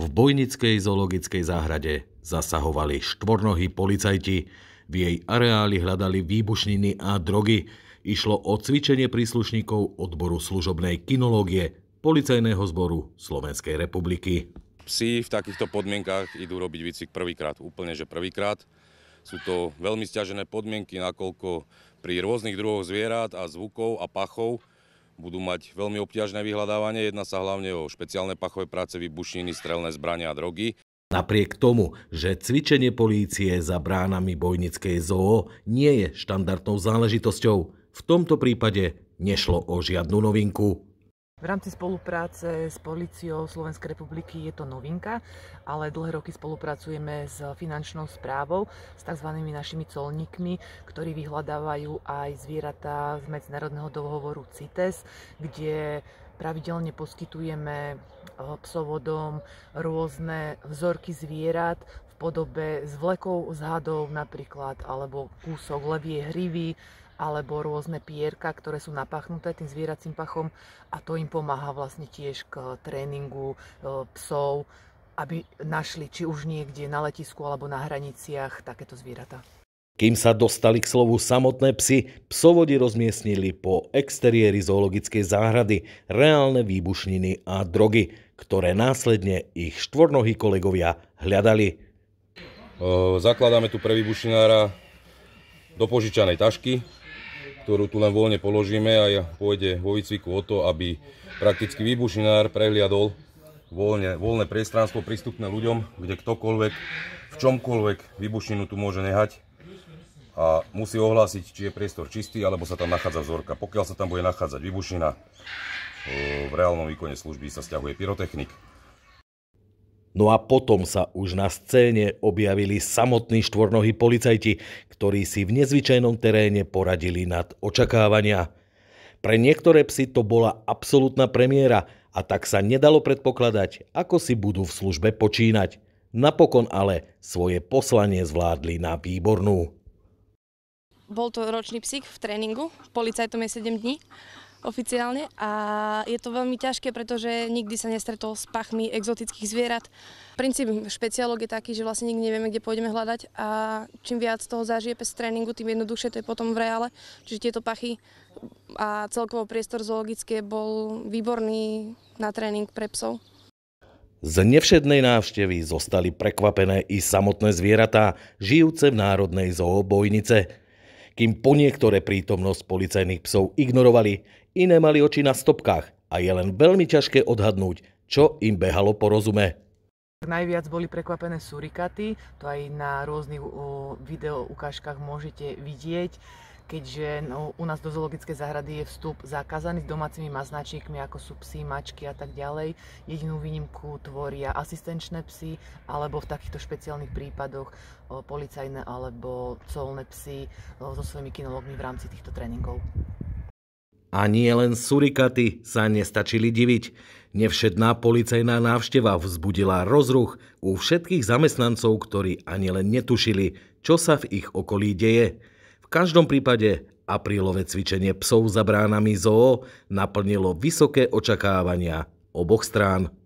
V Bojnickej zoologickej záhrade zasahovali štvornohy policajti, v jej areáli hľadali výbušniny a drogy, išlo o cvičenie príslušníkov odboru služobnej kinológie Policajného zboru Slovenskej republiky. Psi v takýchto podmienkach idú robiť výcvik prvýkrát, úplne že prvýkrát. Sú to veľmi stiažené podmienky, nakoľko pri rôznych druhoch zvierat a zvukov a pachov budú mať veľmi obťažné vyhľadávanie. Jedná sa hlavne o špeciálne pachové práce, vybušniny, strelné zbrania a drogy. Napriek tomu, že cvičenie polície za bránami bojnickej ZOO nie je štandardnou záležitosťou, v tomto prípade nešlo o žiadnu novinku. V rámci spolupráce s policiou Slovenskej republiky je to novinka, ale dlhé roky spolupracujeme s finančnou správou, s tzv. našimi colníkmi, ktorí vyhľadávajú aj zvieratá z medzinárodného dohovoru CITES, kde pravidelne poskytujeme eh, psovodom rôzne vzorky zvierat v podobe zvlekov z hadov napríklad, alebo kúsok levie hrivy, alebo rôzne pierka, ktoré sú napachnuté tým zvieracím pachom a to im pomáha vlastne tiež k tréningu e, psov, aby našli či už niekde na letisku alebo na hraniciach takéto zvieratá. Kým sa dostali k slovu samotné psy, psovodi rozmiestnili po exteriéri zoologickej záhrady reálne výbušniny a drogy, ktoré následne ich štvornohí kolegovia hľadali. E, zakladáme tu pre výbušninára do požičanej tašky, ktorú tu len voľne položíme a pôjde vo výcviku o to, aby prakticky výbušinár prehliadol voľne, voľné priestranstvo prístupné ľuďom, kde ktokoľvek, v čomkoľvek výbušinu tu môže nehať a musí ohlásiť, či je priestor čistý, alebo sa tam nachádza vzorka. Pokiaľ sa tam bude nachádzať výbušina, v reálnom výkone služby sa stiahuje pyrotechnik. No a potom sa už na scéne objavili samotní štvornohí policajti, ktorí si v nezvyčajnom teréne poradili nad očakávania. Pre niektoré psy to bola absolútna premiéra a tak sa nedalo predpokladať, ako si budú v službe počínať. Napokon ale svoje poslanie zvládli na výbornú. Bol to ročný psík v tréningu, policajtom je 7 dní oficiálne a je to veľmi ťažké, pretože nikdy sa nestretol s pachmi exotických zvierat. Princíp špeciálok je taký, že vlastne nikdy nevieme, kde pôjdeme hľadať a čím viac toho zažije pes tréningu, tým jednoduchšie to je potom v reále. Čiže tieto pachy a celkovo priestor zoologické bol výborný na tréning pre psov. Z nevšednej návštevy zostali prekvapené i samotné zvieratá, žijúce v Národnej zoobojnice. Kým po niektoré prítomnosť policajných psov ignorovali, iné mali oči na stopkách a je len veľmi ťažké odhadnúť, čo im behalo po rozume. Najviac boli prekvapené surikaty, to aj na rôznych video ukážkach môžete vidieť keďže no, u nás do zoologické záhrady je vstup zakázaný s domácimi maznačíkmi, ako sú psy, mačky a tak ďalej. Jedinú výnimku tvoria asistenčné psy, alebo v takýchto špeciálnych prípadoch policajné alebo colné psy so svojimi kinológmi v rámci týchto tréningov. A nie len surikaty sa nestačili diviť. Nevšetná policajná návšteva vzbudila rozruch u všetkých zamestnancov, ktorí ani len netušili, čo sa v ich okolí deje. V každom prípade aprílové cvičenie psov za bránami zoo naplnilo vysoké očakávania oboch strán.